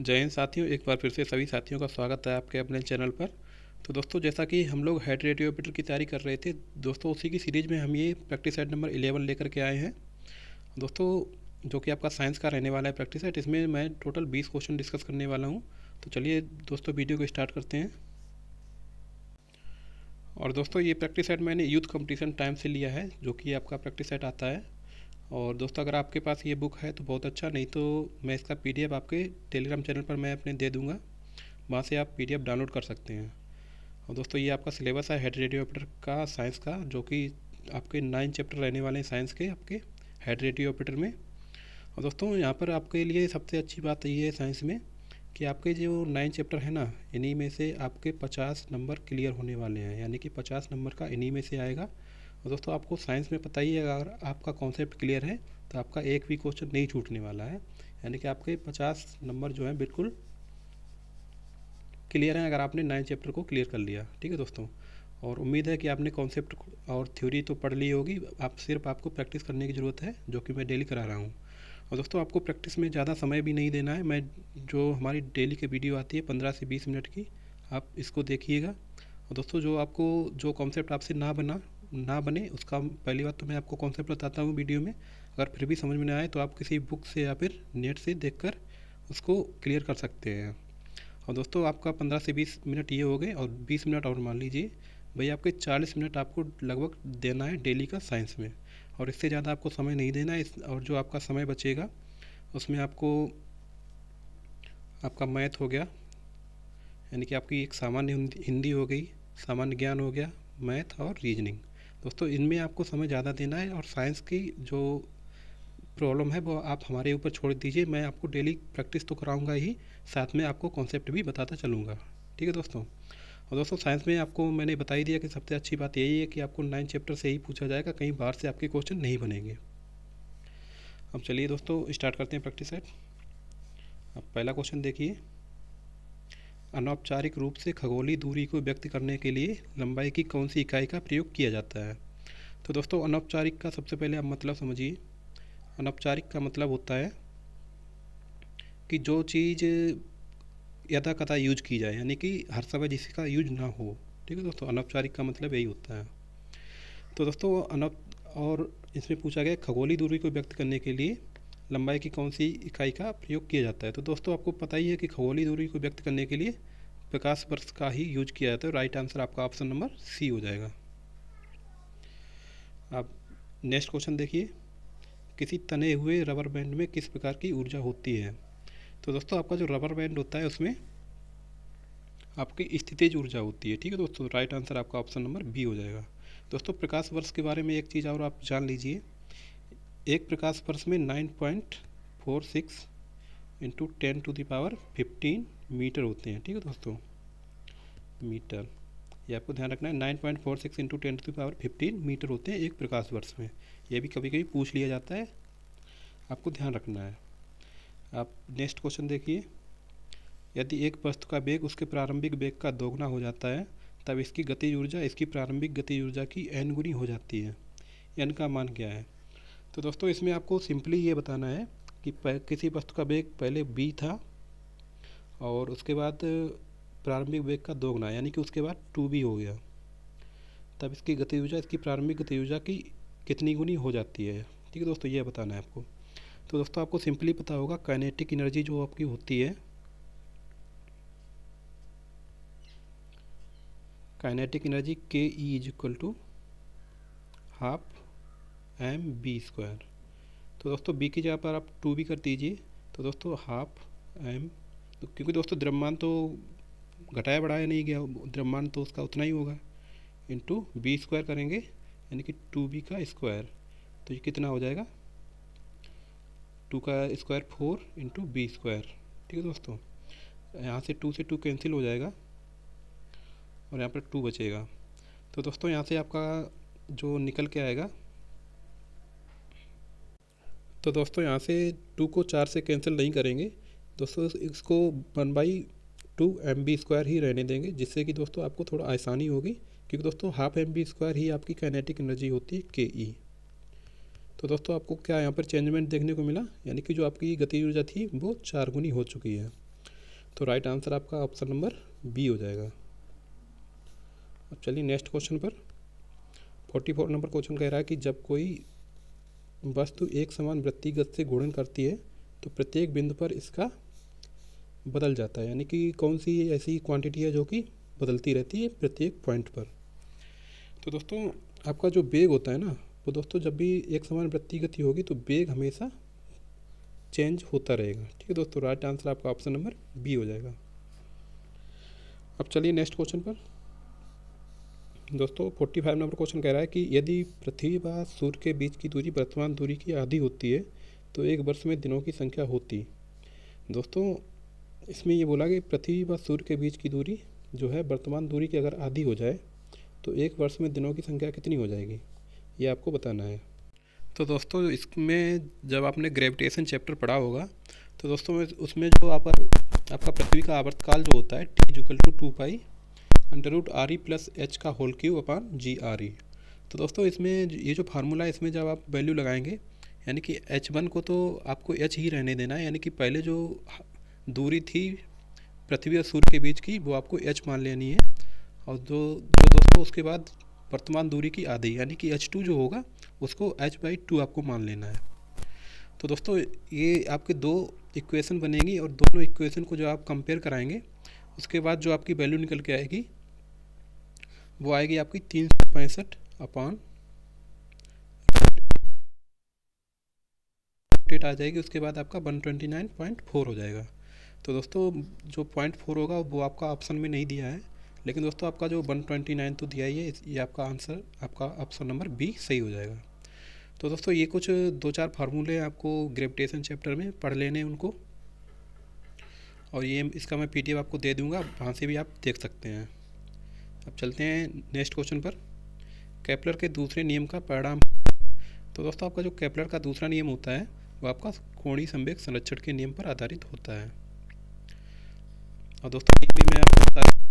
जय हिंद साथियों एक बार फिर से सभी साथियों का स्वागत है आपके अपने चैनल पर तो दोस्तों जैसा कि हम लोग हेड रेडियोमीटर की तैयारी कर रहे थे दोस्तों उसी की सीरीज़ में हम ये प्रैक्टिस सेट नंबर इलेवन लेकर के आए हैं दोस्तों जो कि आपका साइंस का रहने वाला है प्रैक्टिस सेट इसमें मैं टोटल बीस क्वेश्चन डिस्कस करने वाला हूँ तो चलिए दोस्तों वीडियो को स्टार्ट करते हैं और दोस्तों ये प्रैक्टिस सेट मैंने यूथ कंपटीशन टाइम से लिया है जो कि आपका प्रैक्टिस सेट आता है और दोस्तों अगर आपके पास ये बुक है तो बहुत अच्छा नहीं तो मैं इसका पी आपके टेलीग्राम चैनल पर मैं अपने दे दूँगा वहाँ से आप पी डाउनलोड कर सकते हैं और दोस्तों ये आपका सिलेबस है हेड रेडियो ऑपरेटर का साइंस का जो कि आपके नाइन चैप्टर रहने वाले हैं साइंस के आपके हेड रेडियो ऑपरेटर में और दोस्तों यहाँ पर आपके लिए सबसे अच्छी बात ये है साइंस में कि आपके जो नाइन चैप्टर है ना इन्हीं में से आपके पचास नंबर क्लियर होने वाले हैं यानी कि पचास नंबर का इन्हीं में से आएगा और दोस्तों आपको साइंस में पता ही है अगर आपका कॉन्सेप्ट क्लियर है तो आपका एक भी क्वेश्चन नहीं छूटने वाला है यानी कि आपके पचास नंबर जो हैं बिल्कुल क्लियर हैं अगर आपने नाइन चैप्टर को क्लियर कर लिया ठीक है दोस्तों और उम्मीद है कि आपने कॉन्सेप्ट और थ्योरी तो पढ़ ली होगी आप सिर्फ आपको प्रैक्टिस करने की ज़रूरत है जो कि मैं डेली करा रहा हूँ और दोस्तों आपको प्रैक्टिस में ज़्यादा समय भी नहीं देना है मैं जो हमारी डेली की वीडियो आती है पंद्रह से बीस मिनट की आप इसको देखिएगा और दोस्तों जो आपको जो कॉन्सेप्ट आपसे ना बना ना बने उसका पहली बात तो मैं आपको कॉन्सेप्ट बताता हूँ वीडियो में अगर फिर भी समझ में ना आए तो आप किसी बुक से या फिर नेट से देख कर उसको क्लियर कर सकते हैं और दोस्तों आपका पंद्रह से बीस मिनट ये हो गए और बीस मिनट और मान लीजिए भाई आपके चालीस मिनट आपको लगभग देना है डेली का साइंस में और इससे ज़्यादा आपको समय नहीं देना है और जो आपका समय बचेगा उसमें आपको आपका मैथ हो गया यानी कि आपकी एक सामान्य हिंदी हो गई सामान्य ज्ञान हो गया मैथ और रीजनिंग दोस्तों इनमें आपको समय ज़्यादा देना है और साइंस की जो प्रॉब्लम है वो आप हमारे ऊपर छोड़ दीजिए मैं आपको डेली प्रैक्टिस तो कराऊंगा ही साथ में आपको कॉन्सेप्ट भी बताता चलूँगा ठीक है दोस्तों और दोस्तों साइंस में आपको मैंने बता ही दिया कि सबसे अच्छी बात यही है कि आपको नाइन चैप्टर से ही पूछा जाएगा कहीं बाहर से आपके क्वेश्चन नहीं बनेंगे अब चलिए दोस्तों स्टार्ट करते हैं प्रैक्टिस सेट अब पहला क्वेश्चन देखिए अनौपचारिक रूप से खगोली दूरी को व्यक्त करने के लिए लंबाई की कौन सी इकाई का प्रयोग किया जाता है तो दोस्तों अनौपचारिक का सबसे पहले आप मतलब समझिए अनौपचारिक का मतलब होता है कि जो चीज़ यथाकथा कथा यूज की जाए यानी कि हर समय जिसका यूज ना हो ठीक है दोस्तों अनौपचारिक का मतलब यही होता है तो दोस्तों अनौप और इसमें पूछा गया खगोली दूरी को व्यक्त करने के लिए लंबाई की कौन सी इकाई का प्रयोग किया जाता है तो दोस्तों आपको पता ही है कि खगोली दूरी को व्यक्त करने के लिए प्रकाश वर्ष का ही यूज किया जाता है राइट आंसर आपका ऑप्शन नंबर सी हो जाएगा आप नेक्स्ट क्वेश्चन देखिए किसी तने हुए रबर बैंड में किस प्रकार की ऊर्जा होती है तो दोस्तों आपका जो रबर बैंड होता है उसमें आपकी स्थितिज ऊर्जा होती है ठीक है दोस्तों राइट आंसर आपका ऑप्शन नंबर बी हो जाएगा दोस्तों प्रकाश वर्ष के बारे में एक चीज़ और आप जान लीजिए एक प्रकाश वर्ष में nine point four six into ten to the power fifteen metre होते हैं ठीक है दोस्तों मीटर ये आपको ध्यान रखना है nine point four six into ten to the power fifteen metre होते हैं एक प्रकाश वर्ष में ये भी कभी कभी पूछ लिया जाता है आपको ध्यान रखना है आप नेक्स्ट क्वेश्चन देखिए यदि एक वस्तु का बेग उसके प्रारंभिक बेग का दोगुना हो जाता है तब इसकी गति ऊर्जा इसकी प्रारंभिक गति ऊर्जा की एन गुनी हो जाती है एन का मान क्या है तो दोस्तों इसमें आपको सिंपली ये बताना है कि किसी वस्तु का वेग पहले बी था और उसके बाद प्रारंभिक वेग का दोगुना यानी कि उसके बाद टू बी हो गया तब इसकी गति ऊर्जा इसकी प्रारंभिक गति ऊर्जा की कितनी गुनी हो जाती है ठीक है दोस्तों ये बताना है आपको तो दोस्तों आपको सिंपली पता होगा काइनेटिक एनर्जी जो आपकी होती है kinetic energy K E is equal to half m b square तो दोस्तों बी की जगह पर आप टू भी कर दीजिए तो दोस्तों हाफ एम तो क्योंकि दोस्तों द्रव्यमान तो घटाया बढ़ाया नहीं गया द्रव्यमान तो उसका उतना ही होगा इंटू बी स्क्वायर करेंगे यानी कि टू बी का स्क्वायर तो ये कितना हो जाएगा टू का square four into b square ठीक है दोस्तों यहाँ से टू से टू कैंसिल हो जाएगा और यहाँ पर टू बचेगा तो दोस्तों यहाँ से आपका जो निकल के आएगा तो दोस्तों यहाँ से टू को चार से कैंसिल नहीं करेंगे दोस्तों इसको one by two m b square ही रहने देंगे जिससे कि दोस्तों आपको थोड़ा आसानी होगी क्योंकि दोस्तों हाफ एम बी स्क्वायर ही आपकी कैनेटिक एनर्जी होती है के ई तो दोस्तों आपको क्या यहाँ पर चेंजमेंट देखने को मिला यानी कि जो आपकी गति ऊर्जा थी वो चार गुनी हो चुकी है तो राइट आंसर आपका ऑप्शन नंबर बी हो जाएगा अब चलिए नेक्स्ट क्वेश्चन पर फोर्टी फोर नंबर क्वेश्चन कह रहा है कि जब कोई वस्तु एक समान वृत्तिगत से गुणन करती है तो प्रत्येक बिंदु पर इसका बदल जाता है यानी कि कौन सी ऐसी क्वांटिटी है जो कि बदलती रहती है प्रत्येक पॉइंट पर तो दोस्तों आपका जो बेग होता है ना वो दोस्तों जब भी एक समान वृत्ति गति होगी तो बेग हमेशा चेंज होता रहेगा ठीक है दोस्तों राइट आंसर आपका ऑप्शन नंबर बी हो जाएगा अब चलिए नेक्स्ट क्वेश्चन पर दोस्तों फोर्टी फाइव नंबर क्वेश्चन कह रहा है कि यदि पृथ्वी व सूर्य के बीच की दूरी वर्तमान दूरी की आधी होती है तो एक वर्ष में दिनों की संख्या होती दोस्तों इसमें ये बोला कि पृथ्वी व सूर्य के बीच की दूरी जो है वर्तमान दूरी की अगर आधी हो जाए तो एक वर्ष में दिनों की संख्या कितनी हो जाएगी ये आपको बताना है तो दोस्तों इसमें जब आपने ग्रेविटेशन चैप्टर पढ़ा होगा तो दोस्तों उसमें जो आपका आपका पृथ्वी का आवर्तकाल जो होता है t equal to two pi under root r e plus h का whole cube upon g r e तो दोस्तों इसमें ये जो फार्मूला है इसमें जब आप वैल्यू लगाएंगे यानी कि एच वन को तो आपको एच ही रहने देना है यानी कि पहले जो दूरी थी पृथ्वी और सूर्य के बीच की वो आपको एच मान लेनी है और जो जो दोस्तों उसके बाद वर्तमान दूरी की आधी यानी कि एच टू जो होगा उसको एच बाई टू आपको मान लेना है तो दोस्तों ये आपके दो इक्वेशन बनेंगी और दोनों इक्वेशन को जो आप कंपेयर कराएंगे उसके बाद जो आपकी वैल्यू निकल के आएगी वो आएगी आपकी तीन सौ पैंसठ अपॉन डेट आ जाएगी उसके बाद आपका one twenty nine point four हो जाएगा तो दोस्तों जो पॉइंट फोर होगा वो आपका ऑप्शन में नहीं दिया है लेकिन दोस्तों आपका जो वन ट्वेंटी नाइन तो दिया ही है ये आपका आंसर आपका ऑप्शन नंबर बी सही हो जाएगा तो दोस्तों ये कुछ दो चार फार्मूले हैं आपको ग्रेविटेशन चैप्टर में पढ़ लेने उनको और ये इसका मैं पीडीएफ आपको दे दूंगा वहाँ से भी आप देख सकते हैं अब चलते हैं नेक्स्ट क्वेश्चन पर कैपलर के दूसरे नियम का परिणाम तो दोस्तों आपका जो कैपलर का दूसरा नियम होता है वो आपका कोणी संवेक संरक्षण के नियम पर आधारित होता है और दोस्तों भी मैं आपको बता